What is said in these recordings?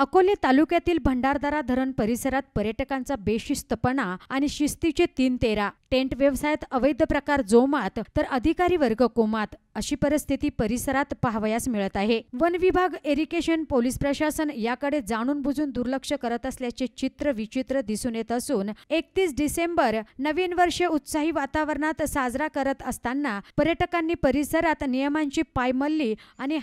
अकोले तालुक्यातील भंडारदारा धरण परिसरात पर्यटकांचा बेशिस्तपणा आणि शिस्तीचे तीन तेरा टेंट व्यवसायात अवैध प्रकार जोमात तर अधिकारी वर्ग कोमात अशी परिस्थिती परिसरात पाहावयास मिळत आहे वन विभाग एरिकेशन पोलीस प्रशासन याकडे जाणून बुजून दुर्लक्ष करत असल्याचे चित्र विचित्र दिसून येत असून एकतीस डिसेंबर नवीन वर्ष उत्साही वातावरणात साजरा करत असताना पर्यटकांनी परिसरात नियमांची पायमल्ली आणि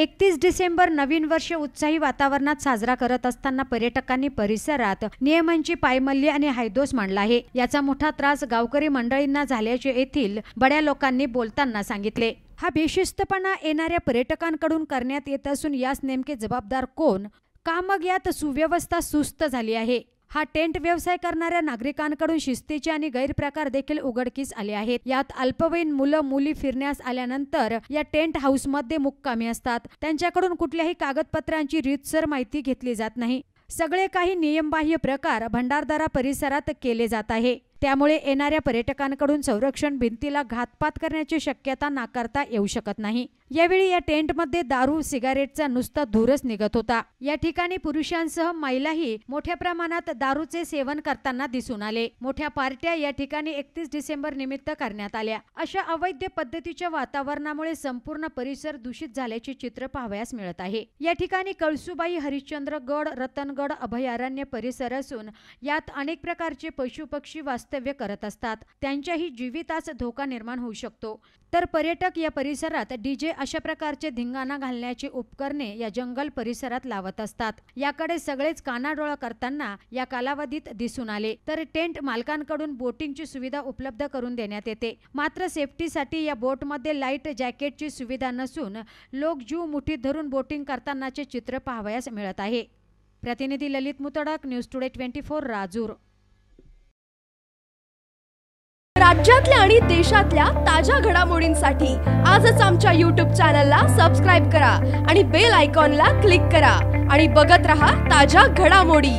एकतीस डिसेंबर नवीन वर्ष उत्साही वातावरणात साजरा करत असताना पर्यटकांनी परिसरात नियमांची पायमल्ली आणि हायदोस मांडला आहे याचा मोठा त्रास गावकरी मंडळींना झाल्याचे येथील बड्या लोकांनी बोलताना सांगितले हा बेशिस्तपणा येणाऱ्या पर्यटकांकडून करण्यात येत असून यास नेमके जबाबदार कोण का मग यात सुव्यवस्था सुस्त झाली आहे हा टेंट व्यवसाय करणाऱ्या नागरिकांकडून शिस्तीचे आणि गैरप्रकार देखील उघडकीस आले आहेत यात अल्पवयीन मुलं मुली फिरण्यास आल्यानंतर या टेंट हाऊसमध्ये मुक्कामी असतात त्यांच्याकडून कुठल्याही कागदपत्रांची रीतसर माहिती घेतली जात नाही सगळे काही नियमबाह्य प्रकार भंडारदारा परिसरात केले जात आहे त्यामुळे येणाऱ्या पर्यटकांकडून संरक्षण भिंतीला घातपात करण्याची शक्यता नाकारता येऊ शकत नाही यावेळी या टेंटमध्ये दारू सिगारेटचा नुसता धूरच निघत होता या ठिकाणी पुरुषांसह महिलाही मोठ्या प्रमाणात दारूचे सेवन करताना दिसून आले मोठ्या पार्ट्या या ठिकाणी एकतीस डिसेंबर निमित्त करण्यात आल्या अशा अवैध पद्धतीच्या वातावरणामुळे संपूर्ण परिसर दूषित झाल्याचे चित्र पाहावयास मिळत आहे या ठिकाणी कळसुबाई गड रतनगड अभयारण्य परिसर असून यात अनेक प्रकारचे पशु पक्षी वास्तव्य करत असतात त्यांच्याही जीवितास धोका निर्माण होऊ शकतो तर पर्यटक या परिसरात डीजे अशा प्रकारचे धिंगाणा घालण्याची उपकरणे या जंगल परिसरात लावत असतात याकडे सगळेच कानाडोळा करताना या कालावधीत दिसून आले तर टेंट मालकांकडून बोटिंगची सुविधा उपलब्ध करून देण्यात येते मात्र सेफ्टीसाठी या बोटमध्ये लाईट जॅकेटची सुविधा नसून लोक जीव मुठीत धरून बोटिंग करतानाचे चित्र पाहावयास मिळत आहे प्रतिनिधी Lalit Mutadak news today twenty four Rajur राज्यातल्या आणि देशातल्या ताज्या घडामोडींसाठी आजच आमच्या युट्यूब चॅनलला सबस्क्राईब करा आणि बेल आयकॉनला क्लिक करा आणि बघत रहा ताज्या घडामोडी